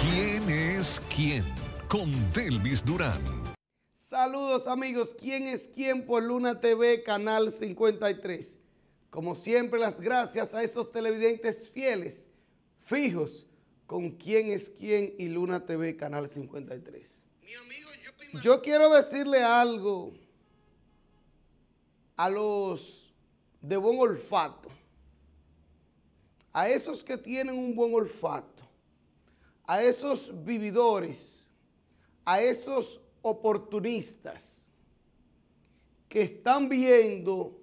¿Quién es quién? Con Delvis Durán. Saludos amigos, ¿quién es quién por Luna TV, Canal 53? Como siempre, las gracias a esos televidentes fieles, fijos, con quién es quién y Luna TV, Canal 53. yo, yo quiero decirle algo a los de buen olfato a esos que tienen un buen olfato, a esos vividores, a esos oportunistas que están viendo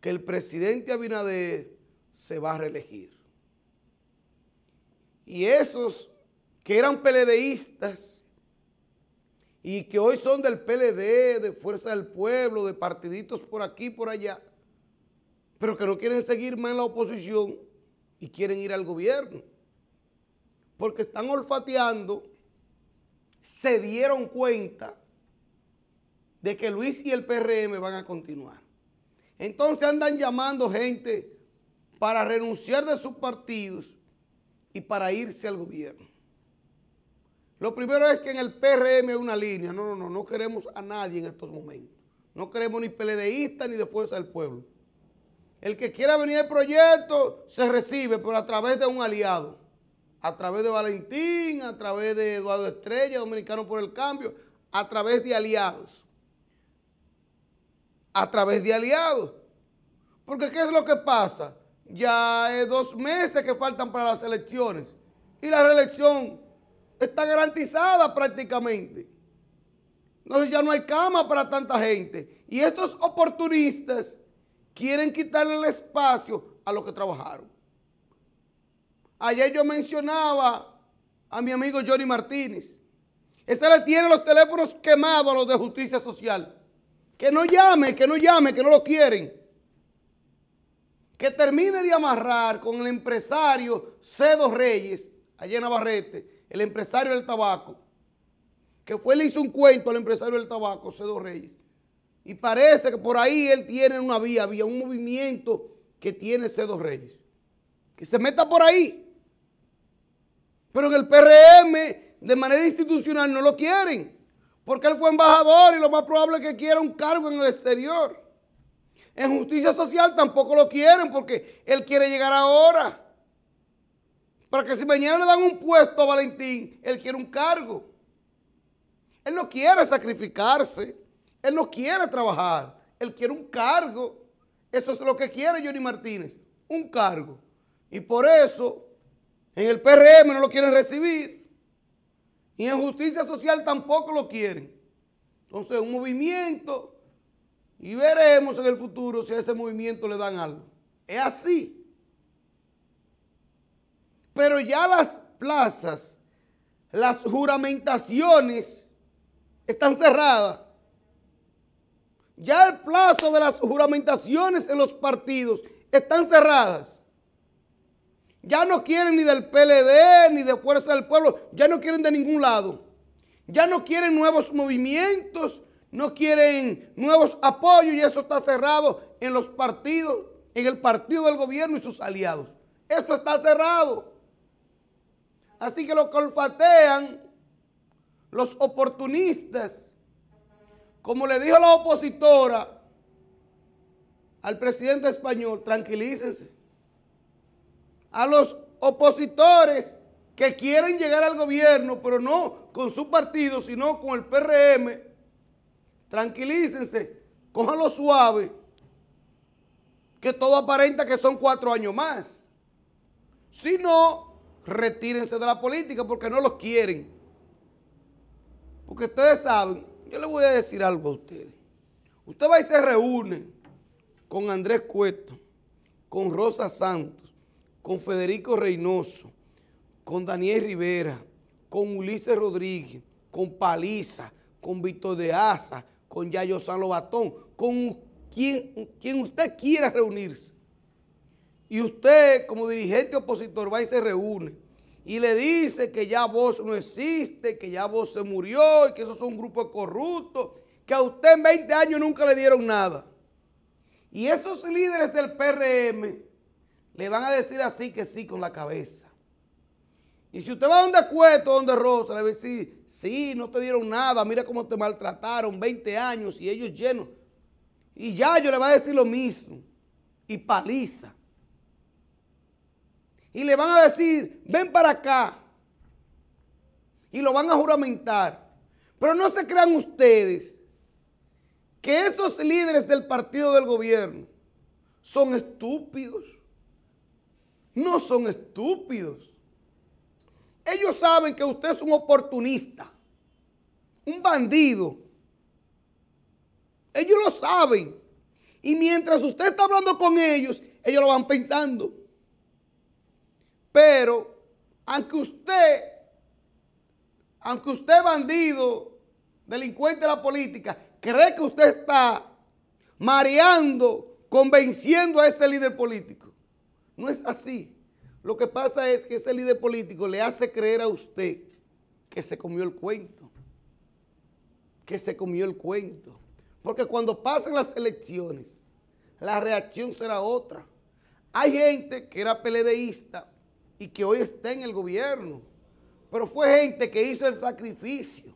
que el presidente Abinader se va a reelegir. Y esos que eran peledeístas y que hoy son del PLD, de Fuerza del Pueblo, de partiditos por aquí, y por allá, pero que no quieren seguir más en la oposición, y quieren ir al gobierno. Porque están olfateando, se dieron cuenta de que Luis y el PRM van a continuar. Entonces andan llamando gente para renunciar de sus partidos y para irse al gobierno. Lo primero es que en el PRM hay una línea. No, no, no, no queremos a nadie en estos momentos. No queremos ni PLDistas ni de Fuerza del Pueblo. El que quiera venir al proyecto se recibe, pero a través de un aliado. A través de Valentín, a través de Eduardo Estrella, Dominicano por el Cambio, a través de aliados. A través de aliados. Porque ¿qué es lo que pasa? Ya es dos meses que faltan para las elecciones. Y la reelección está garantizada prácticamente. Entonces ya no hay cama para tanta gente. Y estos oportunistas quieren quitarle el espacio a los que trabajaron. Ayer yo mencionaba a mi amigo Johnny Martínez. Ese le tiene los teléfonos quemados a los de justicia social. Que no llame, que no llame, que no lo quieren. Que termine de amarrar con el empresario Cedo Reyes, allá en Navarrete, el empresario del tabaco. Que fue, le hizo un cuento al empresario del tabaco, Cedo Reyes y parece que por ahí él tiene una vía, vía un movimiento que tiene dos Reyes. Que se meta por ahí. Pero en el PRM, de manera institucional, no lo quieren. Porque él fue embajador y lo más probable es que quiera un cargo en el exterior. En justicia social tampoco lo quieren porque él quiere llegar ahora. Para que si mañana le dan un puesto a Valentín, él quiere un cargo. Él no quiere sacrificarse. Él no quiere trabajar, él quiere un cargo. Eso es lo que quiere Johnny Martínez, un cargo. Y por eso en el PRM no lo quieren recibir y en justicia social tampoco lo quieren. Entonces un movimiento y veremos en el futuro si a ese movimiento le dan algo. Es así. Pero ya las plazas, las juramentaciones están cerradas. Ya el plazo de las juramentaciones en los partidos están cerradas. Ya no quieren ni del PLD, ni de Fuerza del Pueblo, ya no quieren de ningún lado. Ya no quieren nuevos movimientos, no quieren nuevos apoyos y eso está cerrado en los partidos, en el partido del gobierno y sus aliados. Eso está cerrado. Así que lo colfatean los oportunistas, como le dijo la opositora al presidente español, tranquilícense. A los opositores que quieren llegar al gobierno, pero no con su partido, sino con el PRM, tranquilícense, cójanlo suave, que todo aparenta que son cuatro años más. Si no, retírense de la política porque no los quieren. Porque ustedes saben yo le voy a decir algo a ustedes. Usted va y se reúne con Andrés Cueto, con Rosa Santos, con Federico Reynoso, con Daniel Rivera, con Ulises Rodríguez, con Paliza, con Víctor de Asa, con Yayo San Lobatón, con quien, quien usted quiera reunirse. Y usted como dirigente opositor va y se reúne y le dice que ya vos no existe, que ya vos se murió y que esos son un grupo corrupto, que a usted en 20 años nunca le dieron nada. Y esos líderes del PRM le van a decir así que sí con la cabeza. Y si usted va a donde Cueto, donde Rosa, le va a decir, sí, no te dieron nada, mira cómo te maltrataron, 20 años y ellos llenos. Y ya yo le va a decir lo mismo. Y paliza y le van a decir, ven para acá. Y lo van a juramentar. Pero no se crean ustedes que esos líderes del partido del gobierno son estúpidos. No son estúpidos. Ellos saben que usted es un oportunista, un bandido. Ellos lo saben. Y mientras usted está hablando con ellos, ellos lo van pensando. Pero aunque usted, aunque usted bandido, delincuente de la política, cree que usted está mareando, convenciendo a ese líder político. No es así. Lo que pasa es que ese líder político le hace creer a usted que se comió el cuento. Que se comió el cuento. Porque cuando pasen las elecciones, la reacción será otra. Hay gente que era peledeísta, y que hoy está en el gobierno. Pero fue gente que hizo el sacrificio.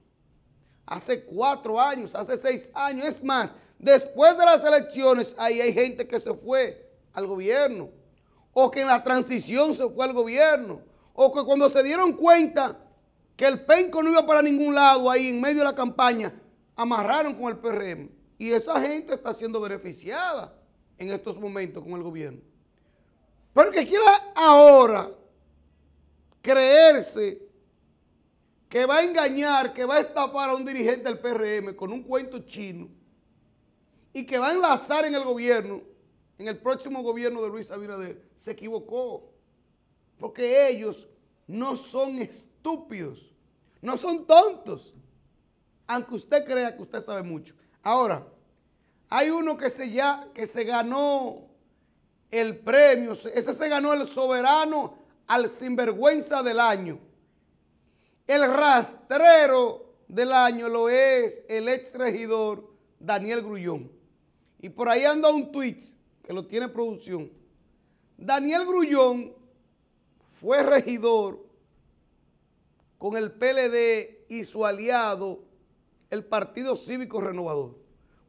Hace cuatro años, hace seis años. Es más, después de las elecciones, ahí hay gente que se fue al gobierno. O que en la transición se fue al gobierno. O que cuando se dieron cuenta que el penco no iba para ningún lado ahí en medio de la campaña, amarraron con el PRM. Y esa gente está siendo beneficiada en estos momentos con el gobierno. Pero que quiera ahora creerse que va a engañar, que va a estafar a un dirigente del PRM con un cuento chino y que va a enlazar en el gobierno, en el próximo gobierno de Luis Abinader, se equivocó. Porque ellos no son estúpidos, no son tontos, aunque usted crea que usted sabe mucho. Ahora, hay uno que se, ya, que se ganó el premio, ese se ganó el soberano al sinvergüenza del año. El rastrero del año lo es el exregidor Daniel Grullón. Y por ahí anda un tweet que lo tiene producción. Daniel Grullón fue regidor con el PLD y su aliado, el Partido Cívico Renovador.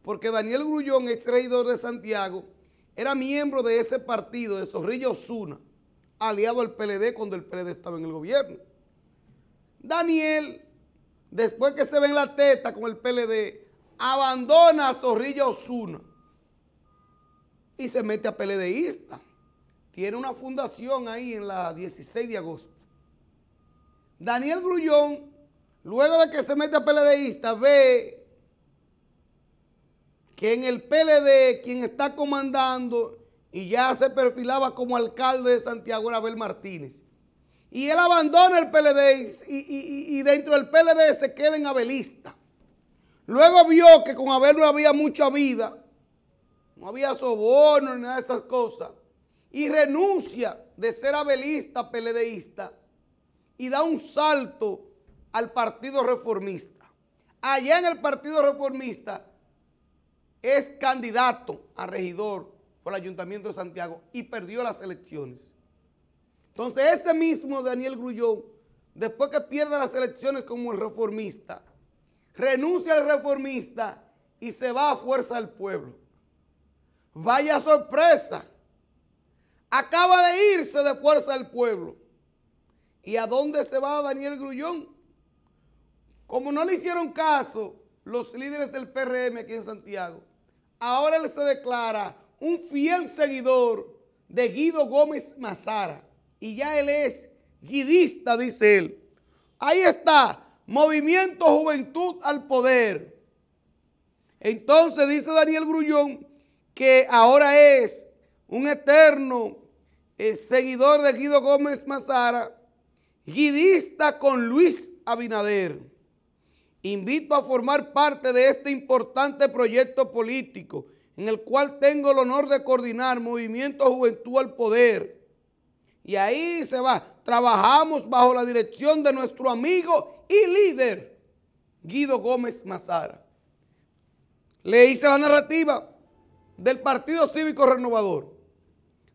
Porque Daniel Grullón, exregidor de Santiago, era miembro de ese partido, de Zorrillo Osuna aliado al PLD cuando el PLD estaba en el gobierno. Daniel, después que se ve en la teta con el PLD, abandona a Zorrilla Osuna y se mete a PLDista. Tiene una fundación ahí en la 16 de agosto. Daniel Grullón, luego de que se mete a PLDista, ve que en el PLD quien está comandando y ya se perfilaba como alcalde de Santiago Abel Martínez. Y él abandona el PLD y, dentro del PLD se queda en abelista. Luego vio que con Abel no había mucha vida, no había soborno ni nada de esas cosas. Y renuncia de ser abelista, peledeísta, y da un salto al Partido Reformista. Allá en el Partido Reformista es candidato a regidor por el Ayuntamiento de Santiago y perdió las elecciones. Entonces ese mismo Daniel Grullón, después que pierde las elecciones como el reformista, renuncia al reformista y se va a fuerza del pueblo. Vaya sorpresa, acaba de irse de fuerza del pueblo. ¿Y a dónde se va Daniel Grullón? Como no le hicieron caso los líderes del PRM aquí en Santiago, ahora él se declara un fiel seguidor de Guido Gómez Mazara. Y ya él es guidista, dice él. Ahí está, Movimiento Juventud al Poder. Entonces dice Daniel Grullón que ahora es un eterno eh, seguidor de Guido Gómez Mazara, guidista con Luis Abinader. Invito a formar parte de este importante proyecto político en el cual tengo el honor de coordinar Movimiento Juventud al Poder. Y ahí se va. Trabajamos bajo la dirección de nuestro amigo y líder, Guido Gómez Mazara. Le hice la narrativa del Partido Cívico Renovador,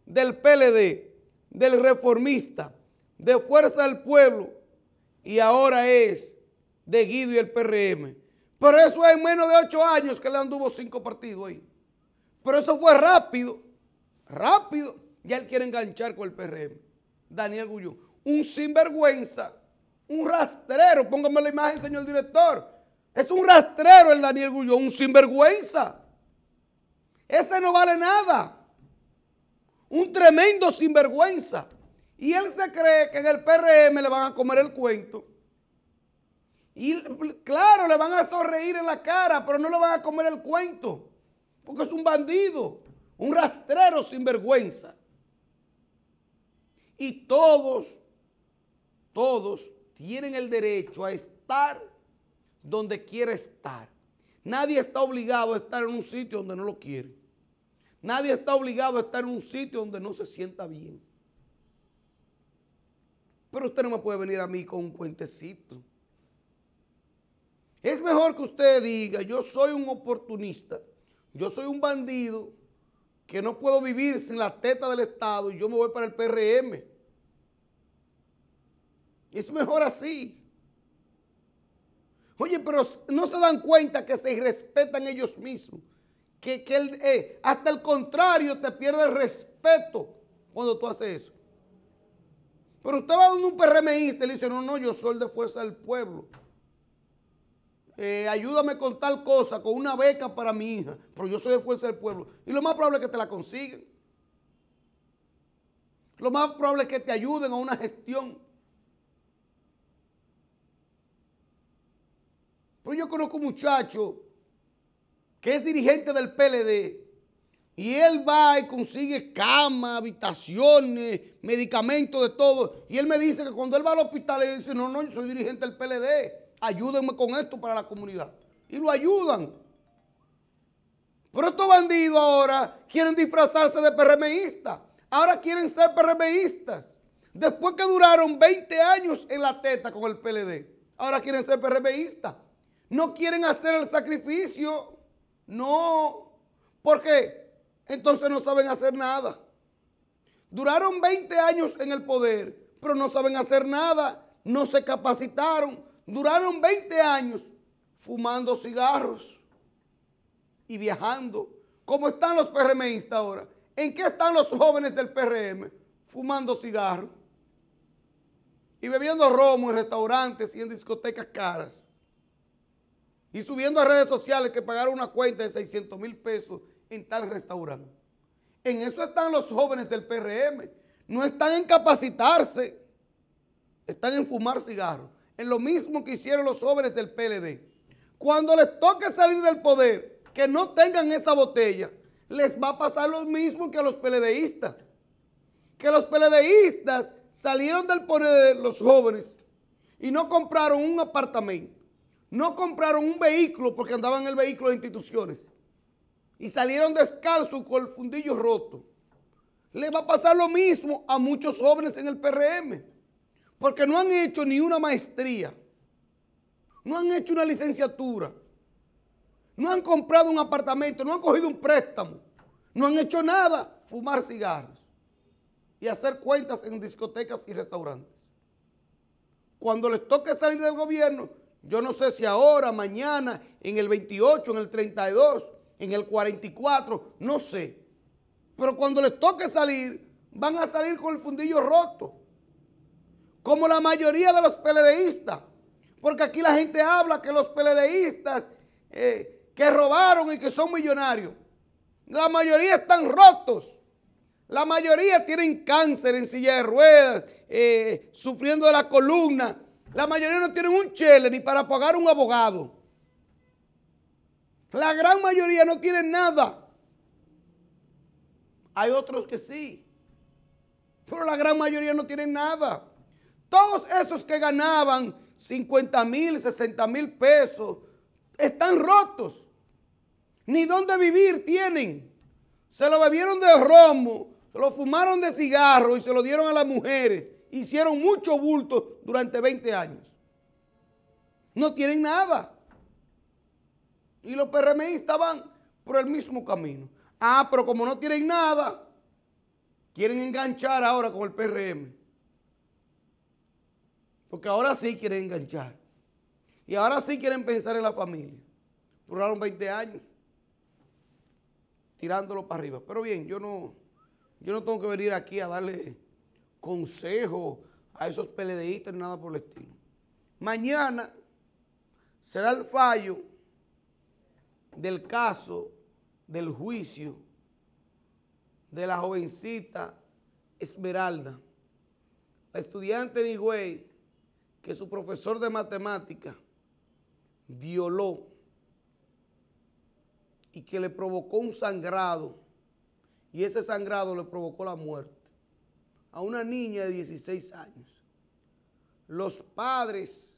del PLD, del Reformista, de Fuerza del Pueblo y ahora es de Guido y el PRM. Pero eso es en menos de ocho años que le anduvo cinco partidos ahí. Pero eso fue rápido, rápido. y él quiere enganchar con el PRM. Daniel Gullón, un sinvergüenza, un rastrero. Póngame la imagen, señor director. Es un rastrero el Daniel Gullón, un sinvergüenza. Ese no vale nada. Un tremendo sinvergüenza. Y él se cree que en el PRM le van a comer el cuento. Y claro, le van a sonreír en la cara, pero no le van a comer el cuento. Porque es un bandido, un rastrero sin vergüenza. Y todos, todos tienen el derecho a estar donde quiera estar. Nadie está obligado a estar en un sitio donde no lo quiere. Nadie está obligado a estar en un sitio donde no se sienta bien. Pero usted no me puede venir a mí con un cuentecito. Es mejor que usted diga, yo soy un oportunista yo soy un bandido que no puedo vivir sin la teta del Estado y yo me voy para el PRM. Es mejor así. Oye, pero no se dan cuenta que se irrespetan ellos mismos. Que, eh, hasta el contrario te pierde el respeto cuando tú haces eso. Pero usted va a un PRMista y le dice, no, no, yo soy de fuerza del pueblo. Eh, ayúdame con tal cosa, con una beca para mi hija, pero yo soy de fuerza del pueblo. Y lo más probable es que te la consigan. Lo más probable es que te ayuden a una gestión. Pero yo conozco un muchacho que es dirigente del PLD y él va y consigue camas, habitaciones, medicamentos de todo. Y él me dice que cuando él va al hospital, él dice, no, no, yo soy dirigente del PLD ayúdenme con esto para la comunidad. Y lo ayudan. Pero estos bandidos ahora quieren disfrazarse de PRMistas. Ahora quieren ser PRMistas. Después que duraron 20 años en la teta con el PLD, ahora quieren ser PRMistas. No quieren hacer el sacrificio. No. ¿Por qué? Entonces no saben hacer nada. Duraron 20 años en el poder, pero no saben hacer nada. No se capacitaron, Duraron 20 años fumando cigarros y viajando. ¿Cómo están los PRMistas ahora? ¿En qué están los jóvenes del PRM? Fumando cigarros y bebiendo romo en restaurantes y en discotecas caras. Y subiendo a redes sociales que pagaron una cuenta de 600 mil pesos en tal restaurante. En eso están los jóvenes del PRM. No están en capacitarse, están en fumar cigarros. Es lo mismo que hicieron los jóvenes del PLD. Cuando les toque salir del poder, que no tengan esa botella, les va a pasar lo mismo que a los PLDistas. Que los PLDistas salieron del poder los jóvenes y no compraron un apartamento, no compraron un vehículo porque andaban en el vehículo de instituciones y salieron descalzos con el fundillo roto. Les va a pasar lo mismo a muchos jóvenes en el PRM. Porque no han hecho ni una maestría, no han hecho una licenciatura, no han comprado un apartamento, no han cogido un préstamo, no han hecho nada, fumar cigarros y hacer cuentas en discotecas y restaurantes. Cuando les toque salir del gobierno, yo no sé si ahora, mañana, en el 28, en el 32, en el 44, no sé. Pero cuando les toque salir, van a salir con el fundillo roto como la mayoría de los peledeístas. Porque aquí la gente habla que los peledeístas eh, que robaron y que son millonarios, la mayoría están rotos. La mayoría tienen cáncer en silla de ruedas, eh, sufriendo de la columna. La mayoría no tienen un chele ni para pagar un abogado. La gran mayoría no tienen nada. Hay otros que sí, pero la gran mayoría no tienen nada. Todos esos que ganaban 50 mil, 60 mil pesos, están rotos. Ni dónde vivir tienen. Se lo bebieron de romo, se lo fumaron de cigarro y se lo dieron a las mujeres. Hicieron mucho bulto durante 20 años. No tienen nada. Y los PRMistas van por el mismo camino. Ah, pero como no tienen nada, quieren enganchar ahora con el PRM. Porque ahora sí quieren enganchar. Y ahora sí quieren pensar en la familia. Duraron 20 años tirándolo para arriba. Pero bien, yo no, yo no tengo que venir aquí a darle consejo a esos peledeístas ni nada por el estilo. Mañana será el fallo del caso, del juicio de la jovencita Esmeralda, la estudiante de Higüey, que su profesor de matemática violó y que le provocó un sangrado y ese sangrado le provocó la muerte a una niña de 16 años. Los padres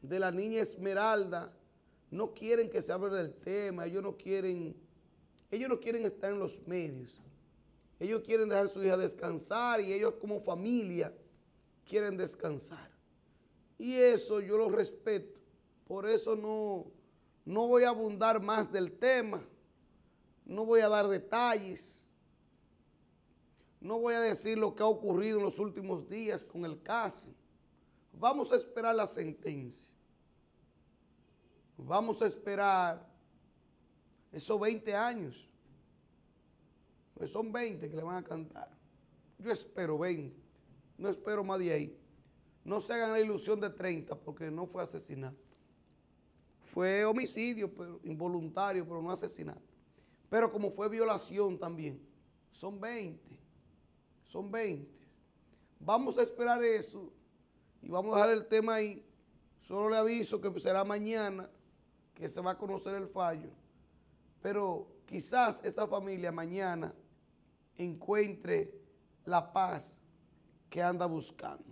de la niña Esmeralda no quieren que se hable del tema, ellos no quieren, ellos no quieren estar en los medios. Ellos quieren dejar a su hija descansar y ellos como familia quieren descansar. Y eso yo lo respeto. Por eso no, no voy a abundar más del tema. No voy a dar detalles. No voy a decir lo que ha ocurrido en los últimos días con el caso. Vamos a esperar la sentencia. Vamos a esperar esos 20 años. Pues son 20 que le van a cantar. Yo espero 20. No espero más de ahí. No se hagan la ilusión de 30 porque no fue asesinato. Fue homicidio pero, involuntario, pero no asesinato. Pero como fue violación también, son 20. Son 20. Vamos a esperar eso y vamos a dejar el tema ahí. Solo le aviso que será mañana que se va a conocer el fallo. Pero quizás esa familia mañana encuentre la paz que anda buscando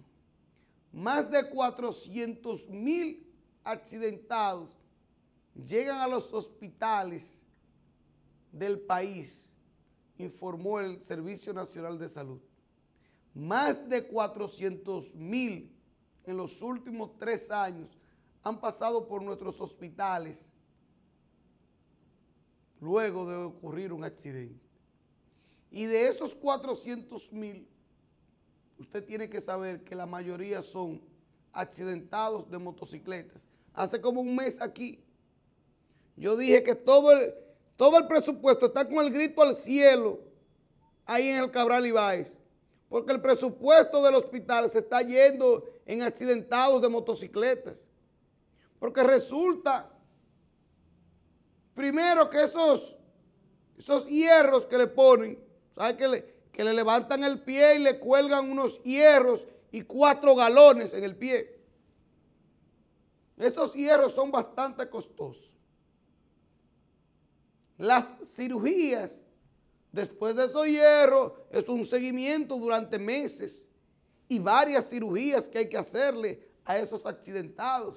más de 400 mil accidentados llegan a los hospitales del país, informó el Servicio Nacional de Salud. Más de 400 mil en los últimos tres años han pasado por nuestros hospitales luego de ocurrir un accidente. Y de esos 400 mil, usted tiene que saber que la mayoría son accidentados de motocicletas. Hace como un mes aquí, yo dije que todo el, todo el presupuesto está con el grito al cielo ahí en el Cabral Ibáez, porque el presupuesto del hospital se está yendo en accidentados de motocicletas. Porque resulta, primero que esos, esos hierros que le ponen, ¿sabe qué le, que le levantan el pie y le cuelgan unos hierros y cuatro galones en el pie. Esos hierros son bastante costosos. Las cirugías después de esos hierros es un seguimiento durante meses y varias cirugías que hay que hacerle a esos accidentados.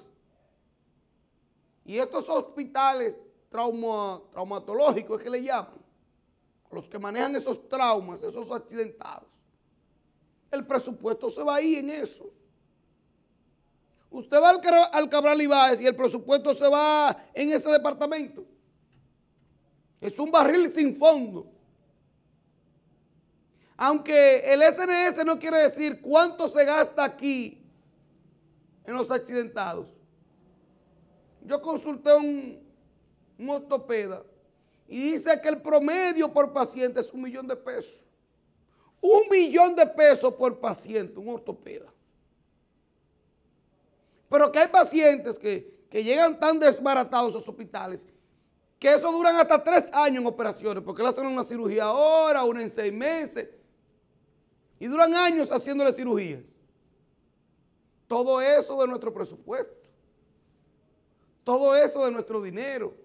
Y estos hospitales trauma, traumatológicos es que le llaman, los que manejan esos traumas, esos accidentados, el presupuesto se va ahí en eso. Usted va al, Cabral Ibáez y el presupuesto se va en ese departamento. Es un barril sin fondo. Aunque el SNS no quiere decir cuánto se gasta aquí en los accidentados. Yo consulté un, motopeda y dice que el promedio por paciente es un millón de pesos. Un millón de pesos por paciente, un ortopeda. Pero que hay pacientes que, llegan tan desbaratados a los hospitales que eso duran hasta tres años en operaciones, porque le hacen una cirugía ahora, una en seis meses, y duran años haciéndole cirugías. Todo eso de nuestro presupuesto, todo eso de nuestro dinero.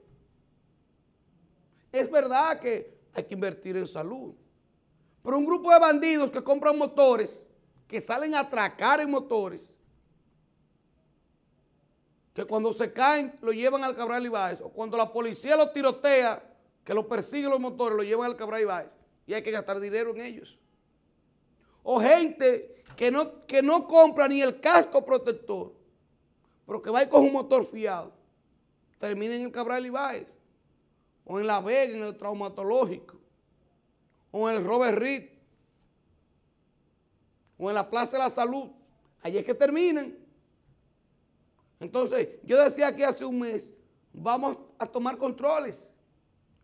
Es verdad que hay que invertir en salud. Pero un grupo de bandidos que compran motores, que salen a atracar en motores, que cuando se caen lo llevan al Cabral Ibáez, o cuando la policía los tirotea, que los persigue los motores, lo llevan al Cabral y Ibáez, y hay que gastar dinero en ellos. O gente que no, que no compra ni el casco protector, pero que va y coge un motor fiado, termina en el Cabral Ibáez o en La Vega, en el traumatológico, o en el Robert Reed, o en la Plaza de la Salud. ahí es que terminan. Entonces, yo decía que hace un mes, vamos a tomar controles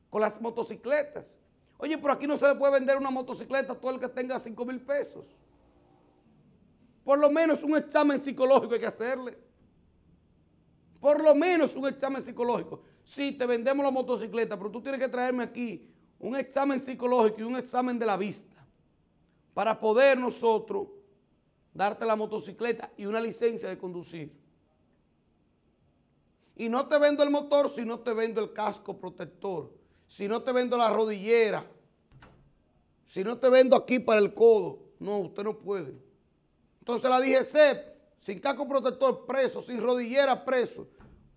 con las motocicletas. Oye, pero aquí no se le puede vender una motocicleta a todo el que tenga 5 mil pesos. Por lo menos un examen psicológico hay que hacerle. Por lo menos un examen psicológico sí, te vendemos la motocicleta, pero tú tienes que traerme aquí un examen psicológico y un examen de la vista para poder nosotros darte la motocicleta y una licencia de conducir. Y no te vendo el motor si no te vendo el casco protector, si no te vendo la rodillera, si no te vendo aquí para el codo. No, usted no puede. Entonces la DGC, sin casco protector preso, sin rodillera preso,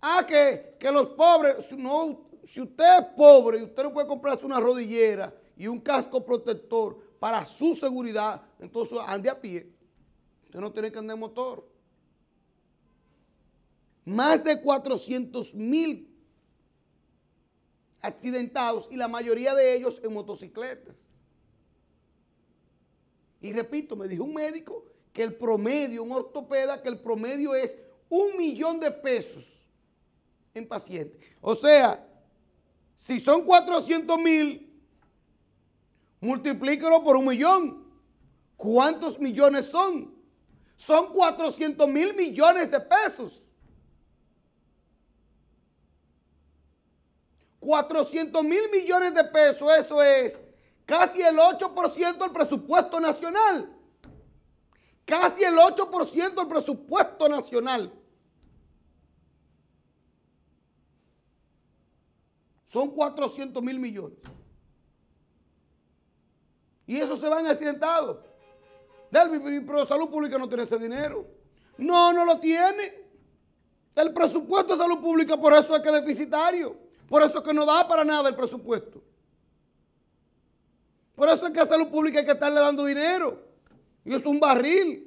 Ah, que, que los pobres, no, si usted es pobre y usted no puede comprarse una rodillera y un casco protector para su seguridad, entonces ande a pie. Usted no tiene que andar en motor. Más de 400 mil accidentados y la mayoría de ellos en motocicletas. Y repito, me dijo un médico que el promedio, un ortopeda, que el promedio es un millón de pesos en O sea, si son 400 mil, multiplíquelo por un millón. ¿Cuántos millones son? Son 400 mil millones de pesos. 400 mil millones de pesos, eso es casi el 8% del presupuesto nacional. Casi el 8% del presupuesto nacional. Son 400 mil millones. Y eso se va en accidentado. pero Salud Pública no tiene ese dinero. No, no lo tiene. El presupuesto de salud pública por eso es que es deficitario. Por eso es que no da para nada el presupuesto. Por eso es que a salud pública hay que estarle dando dinero. Y es un barril.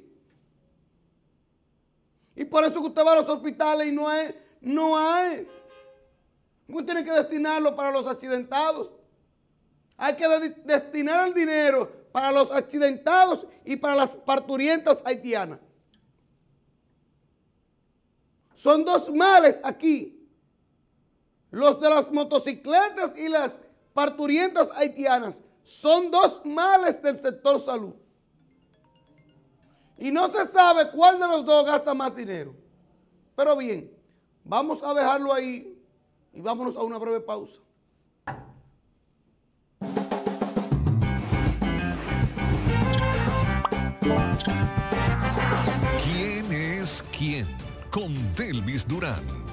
Y por eso que usted va a los hospitales y no hay, no hay tiene que destinarlo para los accidentados. Hay que destinar el dinero para los accidentados y para las parturientas haitianas. Son dos males aquí. Los de las motocicletas y las parturientas haitianas. Son dos males del sector salud. Y no se sabe cuál de los dos gasta más dinero. Pero bien, vamos a dejarlo ahí y vámonos a una breve pausa. ¿Quién es quién? Con Delvis Durán